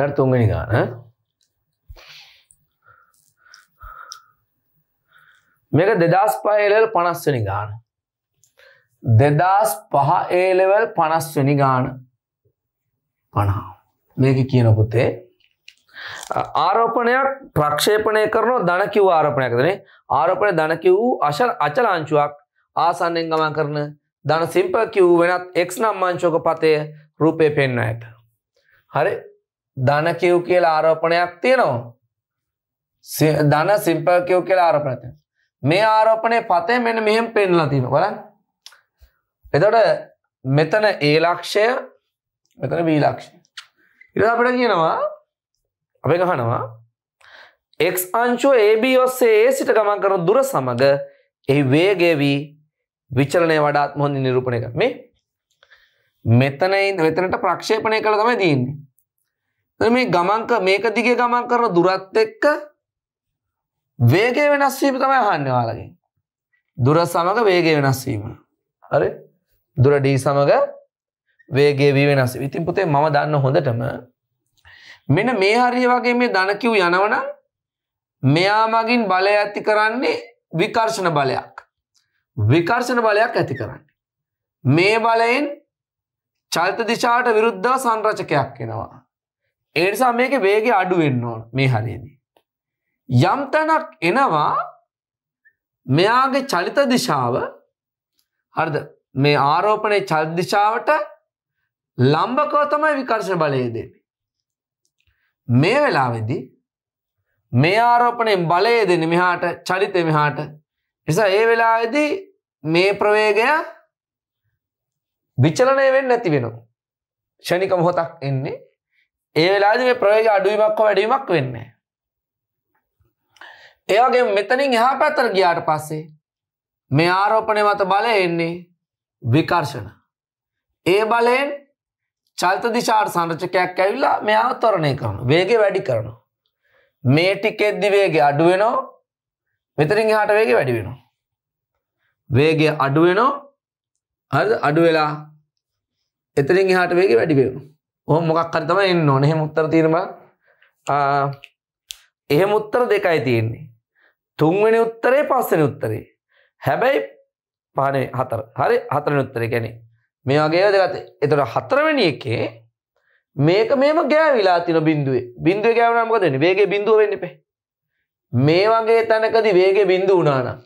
එනට තුන්ගනි ගාන මේක දෙදස් පහලල් පනස්වනි ගාන දෙදස් පහ ඒලෙවල් පනස්වනි ගාන පණහා මේක කියන පුතේ ආරෝපනයක් ප්‍රක්ෂේපනය කරනු දනකිව් ආරපනයක්දනේ ආරපනය දනකිව් වූ අශල් අචලාංචුවක් ආසන්නෙන් ගමන් කරන දන සිම්ප කිව් වෙනත් එක්ස් නම් මංශෝක පතය රූපය පෙන්ව ඇත. හරි ධනකිව් කියලා ආරෝපණයක් තියෙනවා ධන සිම්පල් කිව් කියලා ආරෝපණය මේ ආරෝපණය පතය මෙන මෙහෙම පෙන්ලා තියෙන බලන් එතොට මෙතන ඒ ලක්ෂය මෙතන බී ලක්ෂය ඉර අපට කියනවා අපේ ගහනවා එක් අංශුව AB ඔස්සේ ඒ සිට ගමන් කරන දුර සමඟ එහි වේගය වී විචලනය වඩාත් හොඳ නිරූපණය කර මේ මෙතනයි මෙතනට ප්‍රක්ෂේපණය කළ තමයි දීන්නේ මේ ගමන්ක මේක දිගේ ගමන් කරන දුරත් එක්ක වේගේ වෙනස්වීම තමයි හන්නවාලගින් දුර සමඟ වේගේ වෙනස්වීම හරි දුරඩී සමඟ වේගේවී වෙනස් ඉතින් පුතේ මම දන්න හොඳටම මෙන මේ හරිය වගේ මේ දනකිව් යනවනම් මෙයා මගින් බලය ඇති කරන්නේ විකර්ශණ බලයක් විකර්ශණ බලයක් ඇති කරන්නේ මේ බලයෙන් චල්ත දිශාට විරුද්ධ සංරචකයක් එෙනවා ඒනිසා මේක වේග අඩුවෙන්න ඕන මේ හරියේදී. යම් තැනක් එනවා මෙයාගේ චලිත දිශාව හරිද මේ ආරෝපණය චලිත දිශාවට ලම්බකව තමයි විකර්ෂණ බලය දෙන්නේ. මේ වෙලාවේදී මේ ආරෝපණයෙන් බලය දෙන්නේ මෙහාට චලිතය මෙහාට. නිසා ඒ වෙලාවේදී මේ ප්‍රවේගය විචලනය වෙන්නේ නැති වෙනවා. ෂණික මොහොතක් එන්නේ ඒ වෙලාද මේ ප්‍රයෝග අඩුවීමක් හෝ වැඩීමක් වෙන්නේ. ඒවගේ මෙතනින් එහා පැත්තර ගියාට පස්සේ මේ ආරෝපනය මත බලය එන්නේ විකර්ශණ. ඒ බලයෙන් චල්ත දිශාට සංරචකයක් ඇවිල්ලා මෙයාව තොරණය කරන වේගේ වැඩි කරනවා. මේ ටිකෙද්දි වේගේ අඩුවෙනෝ මෙතරින් එහාට වේගේ වැඩි වෙනවා. වේගය අඩුවෙනෝ හරි අඩු වෙලා එතරින් එහාට වේගේ වැඩි වෙනවා. ඔහ මොකක් හරි තමයි එන්න ඕන එහෙම උත්තර තියෙනවා එහෙම උත්තර දෙකයි තියෙන්නේ තුන්වෙනි උත්තරේ පස්වෙනි උත්තරේ හැබැයි පහනේ හතර හරි හතරවෙනි උත්තරේ කියන්නේ මේ වගේ ඒවා දෙක එතකොට හතරවෙනි එකේ මේක මේම ගෑවිලා තියෙන බිඳුවේ බිඳුවේ ගෑවුණාම මොකද වෙන්නේ වේගයේ බිඳුව වෙන්න එපේ මේ වගේ තැනකදී වේගයේ බිඳුව වුණා නම්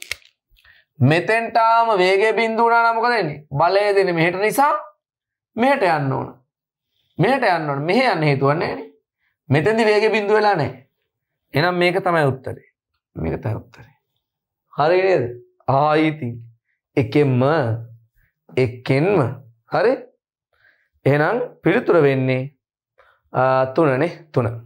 මෙතෙන්ට ආම වේගයේ බිඳුව වුණා නම් මොකද වෙන්නේ බලය දෙන්නේ මෙහෙට නිසා මෙහෙට යන්න ඕන මෙහට යන්නට මෙහ යන්න හේතුවන්නේ මෙතැදි වේග බිඳු වෙලා නෑ එනම් මේක තමයි උත්තරේ මේක තැ උත්තරේ හරිනේද ආයිතින් එකෙන්ම එකෙන්ම හරි එනම් පිළිතුර වෙන්නේ තුනනේ තුන